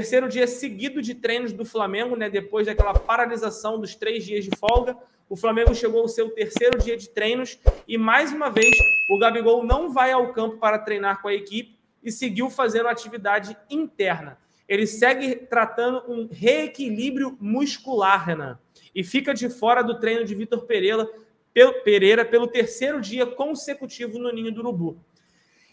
Terceiro dia seguido de treinos do Flamengo, né? Depois daquela paralisação dos três dias de folga, o Flamengo chegou ao seu terceiro dia de treinos e mais uma vez o Gabigol não vai ao campo para treinar com a equipe e seguiu fazendo atividade interna. Ele segue tratando um reequilíbrio muscular, Renan, e fica de fora do treino de Vitor Pereira, Pereira pelo terceiro dia consecutivo no Ninho do Urubu.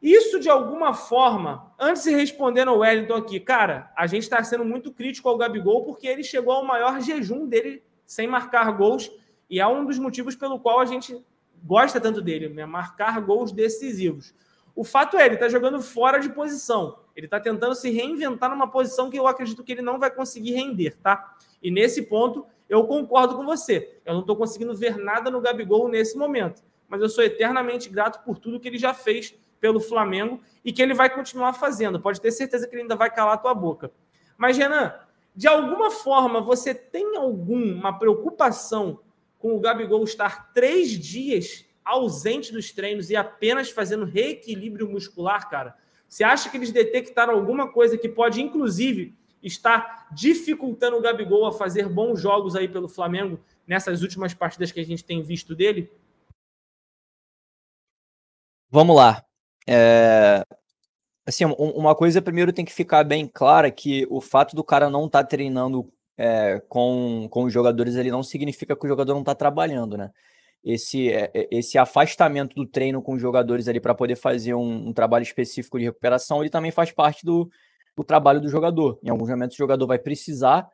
Isso, de alguma forma, antes de responder ao Wellington aqui, cara, a gente está sendo muito crítico ao Gabigol porque ele chegou ao maior jejum dele sem marcar gols e é um dos motivos pelo qual a gente gosta tanto dele, né? marcar gols decisivos. O fato é, ele está jogando fora de posição. Ele está tentando se reinventar numa posição que eu acredito que ele não vai conseguir render, tá? E nesse ponto, eu concordo com você. Eu não estou conseguindo ver nada no Gabigol nesse momento. Mas eu sou eternamente grato por tudo que ele já fez pelo Flamengo e que ele vai continuar fazendo. Pode ter certeza que ele ainda vai calar a tua boca. Mas, Renan, de alguma forma, você tem alguma preocupação com o Gabigol estar três dias ausente dos treinos e apenas fazendo reequilíbrio muscular, cara? Você acha que eles detectaram alguma coisa que pode, inclusive, estar dificultando o Gabigol a fazer bons jogos aí pelo Flamengo nessas últimas partidas que a gente tem visto dele? Vamos lá. É, assim, uma coisa primeiro tem que ficar bem clara que o fato do cara não estar tá treinando é, com, com os jogadores ali não significa que o jogador não está trabalhando, né? Esse, é, é, esse afastamento do treino com os jogadores ali para poder fazer um, um, trabalho específico de recuperação, ele também faz parte do, do trabalho do jogador. Em alguns momentos o jogador vai precisar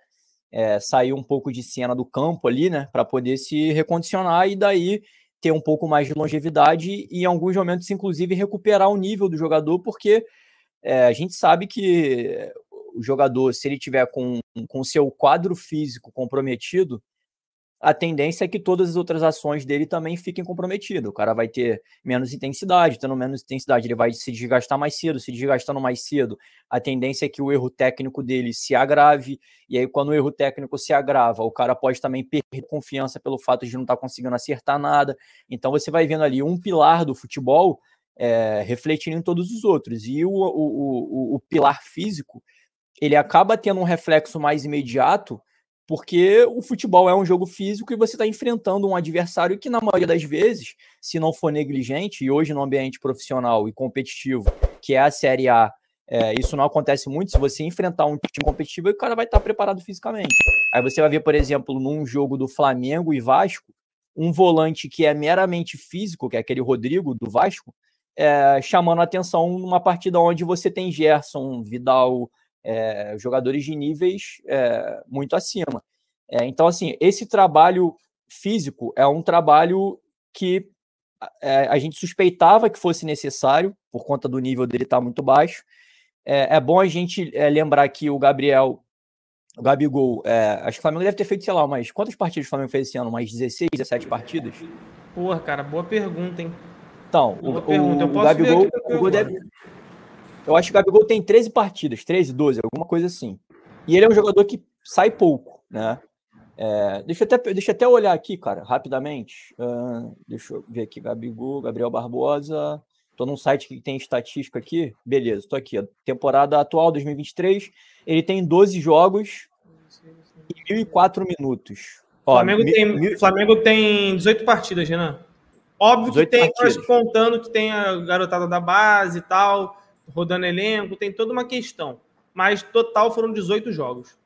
é, sair um pouco de cena do campo ali, né, para poder se recondicionar e daí ter um pouco mais de longevidade e em alguns momentos, inclusive, recuperar o nível do jogador, porque é, a gente sabe que o jogador, se ele tiver com o seu quadro físico comprometido, a tendência é que todas as outras ações dele também fiquem comprometidas. O cara vai ter menos intensidade, tendo menos intensidade, ele vai se desgastar mais cedo, se desgastando mais cedo. A tendência é que o erro técnico dele se agrave, e aí, quando o erro técnico se agrava, o cara pode também perder confiança pelo fato de não estar tá conseguindo acertar nada. Então você vai vendo ali um pilar do futebol é, refletindo em todos os outros. E o, o, o, o pilar físico ele acaba tendo um reflexo mais imediato porque o futebol é um jogo físico e você está enfrentando um adversário que, na maioria das vezes, se não for negligente, e hoje no ambiente profissional e competitivo, que é a Série A, é, isso não acontece muito. Se você enfrentar um time competitivo, o cara vai estar tá preparado fisicamente. Aí você vai ver, por exemplo, num jogo do Flamengo e Vasco, um volante que é meramente físico, que é aquele Rodrigo do Vasco, é, chamando a atenção numa partida onde você tem Gerson, Vidal, é, jogadores de níveis é, muito acima. É, então, assim, esse trabalho físico é um trabalho que é, a gente suspeitava que fosse necessário, por conta do nível dele estar tá muito baixo. É, é, bom a gente é, lembrar que o Gabriel, o Gabigol, acho que o Flamengo deve ter feito, sei lá, mas quantas partidas o Flamengo fez esse ano? Mais 16, 17 partidas? Porra, cara, boa pergunta, hein? Então, boa o, pergunta. O, Eu posso Gabigol, o Gabigol deve, eu acho que o Gabigol tem 13 partidas, 13, 12, alguma coisa assim. E ele é um jogador que sai pouco, né? É, deixa, eu até, deixa eu até olhar aqui, cara, rapidamente. Uh, deixa eu ver aqui, Gabigol, Gabriel Barbosa. Estou num site que tem estatística aqui. Beleza, estou aqui. temporada atual, 2023, ele tem 12 jogos e 1.004 minutos. Ó, Flamengo, tem, mil... Flamengo tem 18 partidas, Renan. Óbvio que tem, partidas. nós contando que tem a garotada da base e tal rodando elenco, tem toda uma questão. Mas total foram 18 jogos.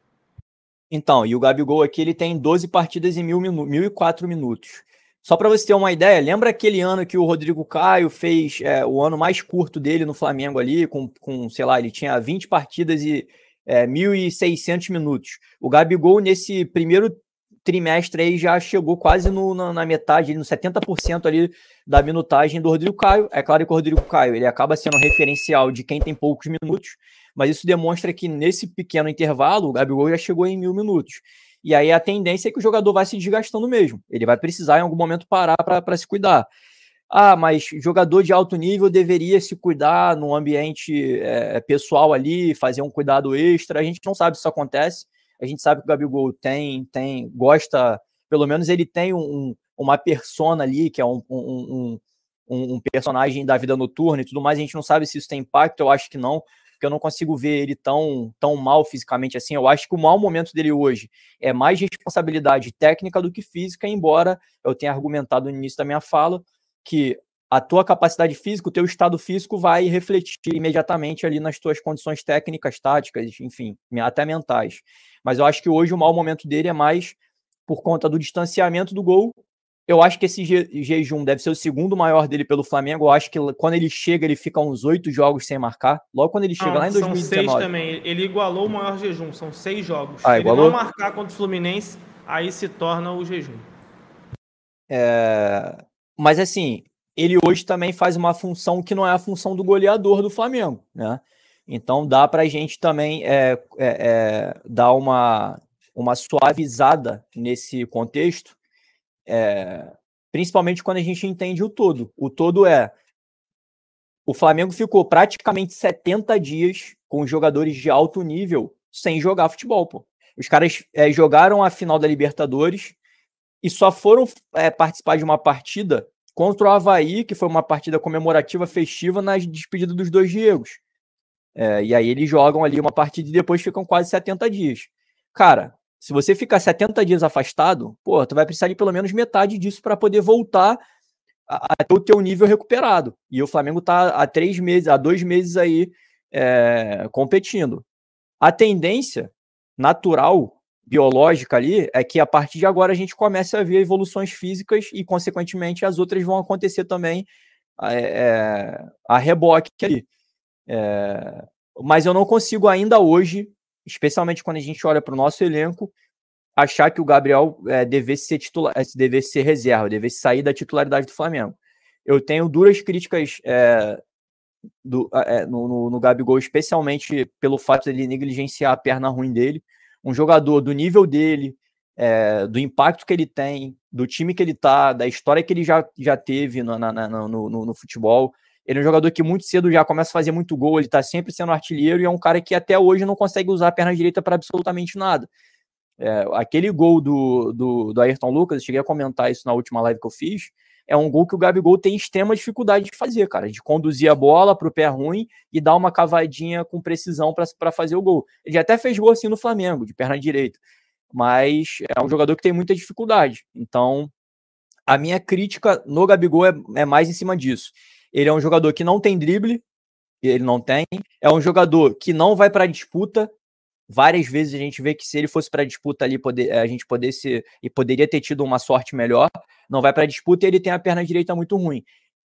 Então, e o Gabigol aqui ele tem 12 partidas em 1.004 minutos. Só para você ter uma ideia, lembra aquele ano que o Rodrigo Caio fez é, o ano mais curto dele no Flamengo ali, com, com sei lá, ele tinha 20 partidas e é, 1.600 minutos. O Gabigol, nesse primeiro trimestre aí já chegou quase no, na, na, metade, no 70% ali da minutagem do Rodrigo Caio. É claro que o Rodrigo Caio ele acaba sendo um referencial de quem tem poucos minutos, mas isso demonstra que nesse pequeno intervalo o Gabigol já chegou em mil minutos. E aí a tendência é que o jogador vai se desgastando mesmo. Ele vai precisar em algum momento parar para se cuidar. Ah, mas jogador de alto nível deveria se cuidar no ambiente é, pessoal ali, fazer um cuidado extra. A gente não sabe se isso acontece a gente sabe que o Gabigol tem, tem, gosta, pelo menos ele tem um, uma persona ali, que é um, um, um, personagem da vida noturna e tudo mais. A gente não sabe se isso tem impacto, eu acho que não, porque eu não consigo ver ele tão, tão mal fisicamente assim. Eu acho que o mau momento dele hoje é mais responsabilidade técnica do que física, embora eu tenha argumentado no início da minha fala que a tua capacidade física, o teu estado físico vai refletir imediatamente ali nas tuas condições técnicas, táticas, enfim, até mentais. Mas eu acho que hoje o mau momento dele é mais por conta do distanciamento do gol. Eu acho que esse je jejum deve ser o segundo maior dele pelo Flamengo. Eu acho que quando ele chega, ele fica uns oito jogos sem marcar. Logo quando ele chega não, lá em 2019. São seis também. Ele igualou o maior jejum. São seis jogos. Ah, igualou? ele não marcar contra o Fluminense, aí se torna o jejum. É... Mas assim, ele hoje também faz uma função que não é a função do goleador do Flamengo, né? Então dá para a gente também é, é, é, dar uma, uma suavizada nesse contexto, é, principalmente quando a gente entende o todo. O todo é o Flamengo ficou praticamente 70 dias com jogadores de alto nível sem jogar futebol, pô. Os caras é, jogaram a final da Libertadores e só foram é, participar de uma partida contra o Havaí, que foi uma partida comemorativa festiva nas despedidas dos dois Diegos. É, e aí eles jogam ali uma partida e depois ficam quase 70 dias. Cara, se você ficar 70 dias afastado, pô, tu vai precisar de pelo menos metade disso para poder voltar até o teu nível recuperado. E o Flamengo está há três meses, há dois meses aí é, competindo. A tendência natural biológica ali é que a partir de agora a gente começa a ver evoluções físicas e, consequentemente, as outras vão acontecer também é, a reboque ali. É, mas eu não consigo ainda hoje, especialmente quando a gente olha para o nosso elenco, achar que o Gabriel é, devesse ser titular, devesse ser reserva, devesse sair da titularidade do Flamengo. Eu tenho duras críticas é, do, no, no, no Gabigol, especialmente pelo fato de ele negligenciar a perna ruim dele um jogador do nível dele, é, do impacto que ele tem, do time que ele tá, da história que ele já, já teve no, na, na, no, no, no, futebol. Ele é um jogador que muito cedo já começa a fazer muito gol, ele tá sempre sendo artilheiro e é um cara que até hoje não consegue usar a perna direita para absolutamente nada. É, aquele gol do, do, do Ayrton Lucas, eu cheguei a comentar isso na última live que eu fiz, é um gol que o Gabigol tem extrema dificuldade de fazer, cara, de conduzir a bola para o pé ruim e dar uma cavadinha com precisão para fazer o gol. Ele até fez gol assim no Flamengo, de perna direita, mas é um jogador que tem muita dificuldade. Então, a minha crítica no Gabigol é, é mais em cima disso. Ele é um jogador que não tem drible, ele não tem. É um jogador que não vai para a disputa, várias vezes a gente vê que se ele fosse para disputa ali, poder, eh, a gente pudesse e poderia ter tido uma sorte melhor, não vai para disputa e ele tem a perna direita muito ruim.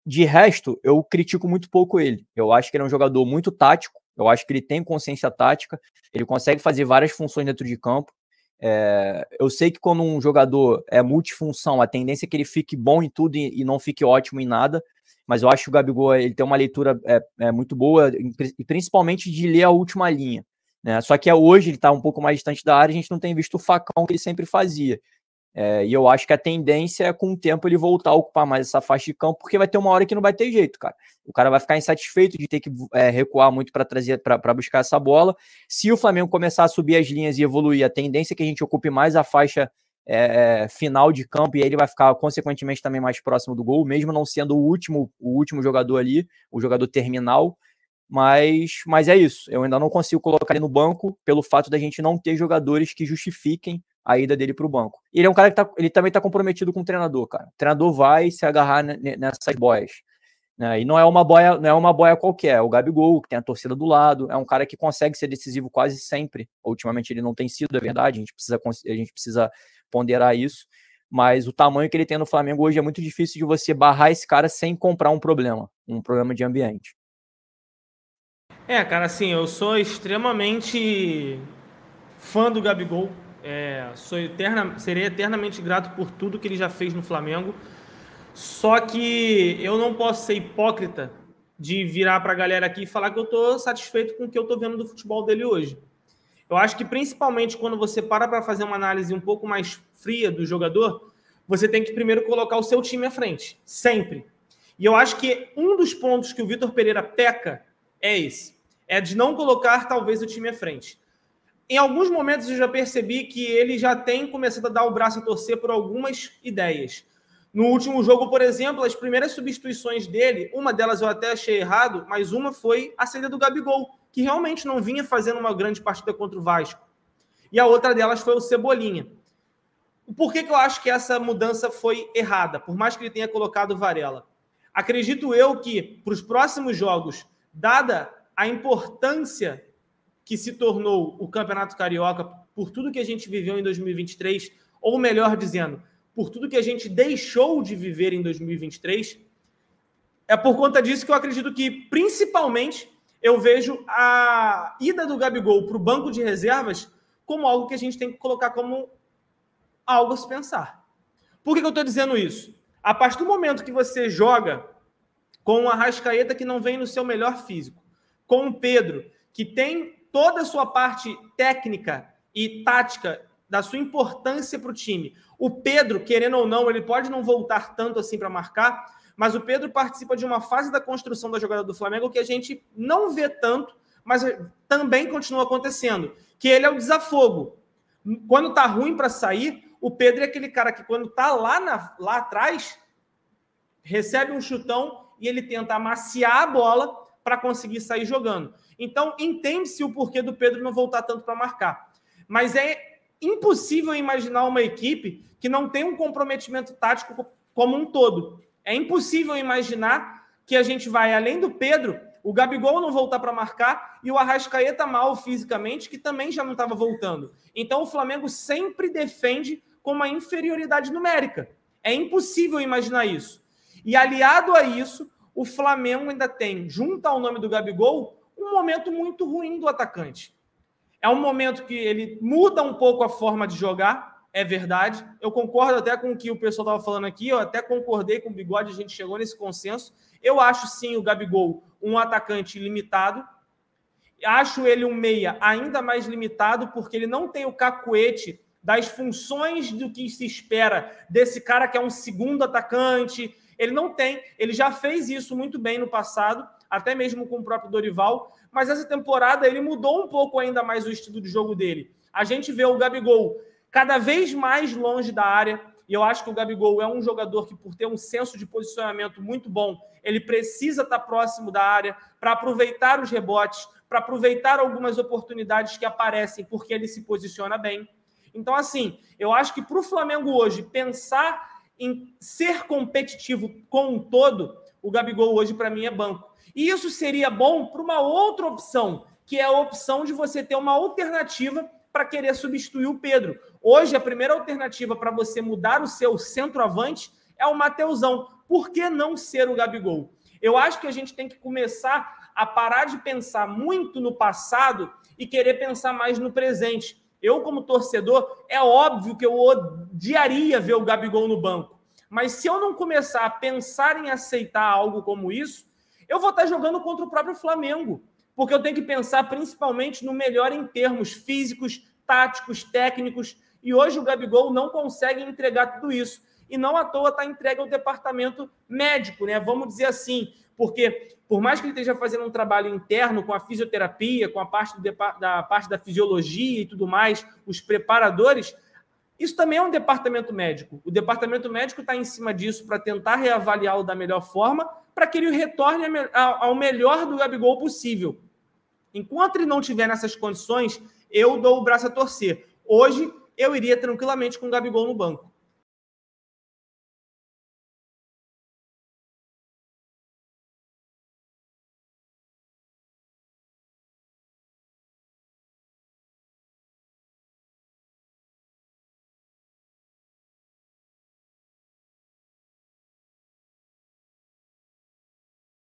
De resto, eu critico muito pouco ele. Eu acho que ele é um jogador muito tático, eu acho que ele tem consciência tática, ele consegue fazer várias funções dentro de campo. É, eu sei que quando um jogador é multifunção, a tendência é que ele fique bom em tudo e, e não fique ótimo em nada, mas eu acho que o Gabigol ele tem uma leitura é, é muito boa, e principalmente de ler a última linha. Né? Só que é hoje ele está um pouco mais distante da área, a gente não tem visto o facão que ele sempre fazia. É, e eu acho que a tendência é, com o tempo, ele voltar a ocupar mais essa faixa de campo, porque vai ter uma hora que não vai ter jeito, cara. O cara vai ficar insatisfeito de ter que é, recuar muito para trazer para buscar essa bola. Se o Flamengo começar a subir as linhas e evoluir, a tendência é que a gente ocupe mais a faixa é, final de campo e aí ele vai ficar, consequentemente, também mais próximo do gol, mesmo não sendo o último, o último jogador ali, o jogador terminal. Mas, mas é isso. Eu ainda não consigo colocar ele no banco pelo fato da gente não ter jogadores que justifiquem a ida dele para o banco. Ele é um cara que tá, ele também está comprometido com o treinador, cara. O treinador vai se agarrar nessas boias. Né? E não é uma boia, não é uma boia qualquer. É o Gabigol, que tem a torcida do lado, é um cara que consegue ser decisivo quase sempre. Ultimamente ele não tem sido, é verdade. A gente precisa, a gente precisa ponderar isso. Mas o tamanho que ele tem no Flamengo hoje é muito difícil de você barrar esse cara sem comprar um problema, um problema de ambiente. É, cara, assim, eu sou extremamente fã do Gabigol. É, sou eterna, serei eternamente grato por tudo que ele já fez no Flamengo. Só que eu não posso ser hipócrita de virar para a galera aqui e falar que eu estou satisfeito com o que eu estou vendo do futebol dele hoje. Eu acho que principalmente quando você para para fazer uma análise um pouco mais fria do jogador, você tem que primeiro colocar o seu time à frente, sempre. E eu acho que um dos pontos que o Vitor Pereira peca é esse. É de não colocar, talvez, o time à frente. Em alguns momentos eu já percebi que ele já tem começado a dar o braço a torcer por algumas ideias. No último jogo, por exemplo, as primeiras substituições dele, uma delas eu até achei errado, mas uma foi a saída do Gabigol, que realmente não vinha fazendo uma grande partida contra o Vasco. E a outra delas foi o Cebolinha. Por que, que eu acho que essa mudança foi errada, por mais que ele tenha colocado Varela? Acredito eu que para os próximos jogos dada a importância que se tornou o Campeonato Carioca por tudo que a gente viveu em 2023, ou melhor dizendo, por tudo que a gente deixou de viver em 2023, é por conta disso que eu acredito que, principalmente, eu vejo a ida do Gabigol para o banco de reservas como algo que a gente tem que colocar como algo a se pensar. Por que, que eu estou dizendo isso? A partir do momento que você joga com o Arrascaeta, que não vem no seu melhor físico, com o Pedro, que tem toda a sua parte técnica e tática da sua importância para o time. O Pedro, querendo ou não, ele pode não voltar tanto assim para marcar, mas o Pedro participa de uma fase da construção da jogada do Flamengo que a gente não vê tanto, mas também continua acontecendo, que ele é o desafogo. Quando tá ruim para sair, o Pedro é aquele cara que quando tá lá, na, lá atrás recebe um chutão e ele tenta amaciar a bola para conseguir sair jogando. Então, entende-se o porquê do Pedro não voltar tanto para marcar. Mas é impossível imaginar uma equipe que não tem um comprometimento tático como um todo. É impossível imaginar que a gente vai além do Pedro, o Gabigol não voltar para marcar e o Arrascaeta mal fisicamente, que também já não estava voltando. Então o Flamengo sempre defende com uma inferioridade numérica. É impossível imaginar isso. E aliado a isso, o Flamengo ainda tem, junto ao nome do Gabigol, um momento muito ruim do atacante. É um momento que ele muda um pouco a forma de jogar, é verdade. Eu concordo até com o que o pessoal estava falando aqui, eu até concordei com o Bigode, a gente chegou nesse consenso. Eu acho sim o Gabigol um atacante limitado. Acho ele um meia ainda mais limitado, porque ele não tem o cacuete das funções do que se espera desse cara que é um segundo atacante, ele não tem, ele já fez isso muito bem no passado, até mesmo com o próprio Dorival, mas essa temporada ele mudou um pouco ainda mais o estilo de jogo dele. A gente vê o Gabigol cada vez mais longe da área, e eu acho que o Gabigol é um jogador que, por ter um senso de posicionamento muito bom, ele precisa estar tá próximo da área para aproveitar os rebotes, para aproveitar algumas oportunidades que aparecem porque ele se posiciona bem. Então, assim, eu acho que para o Flamengo hoje pensar em ser competitivo com um todo, o Gabigol hoje para mim é banco. E isso seria bom para uma outra opção, que é a opção de você ter uma alternativa para querer substituir o Pedro. Hoje, a primeira alternativa para você mudar o seu centroavante é o Mateusão. Por que não ser o Gabigol? Eu acho que a gente tem que começar a parar de pensar muito no passado e querer pensar mais no presente. Eu, como torcedor, é óbvio que eu odiaria ver o Gabigol no banco. Mas se eu não começar a pensar em aceitar algo como isso, eu vou estar jogando contra o próprio Flamengo. Porque eu tenho que pensar principalmente no melhor em termos físicos, táticos, técnicos. E hoje o Gabigol não consegue entregar tudo isso. E não à toa está entregue ao departamento médico, né? Vamos dizer assim, porque por mais que ele esteja fazendo um trabalho interno com a fisioterapia, com a parte do, da parte da fisiologia e tudo mais, os preparadores, isso também é um departamento médico. O departamento médico está em cima disso para tentar reavaliá-lo da melhor forma, para que ele retorne ao melhor do Gabigol possível. Enquanto ele não tiver nessas condições, eu dou o braço a torcer. Hoje, eu iria tranquilamente com o Gabigol no banco.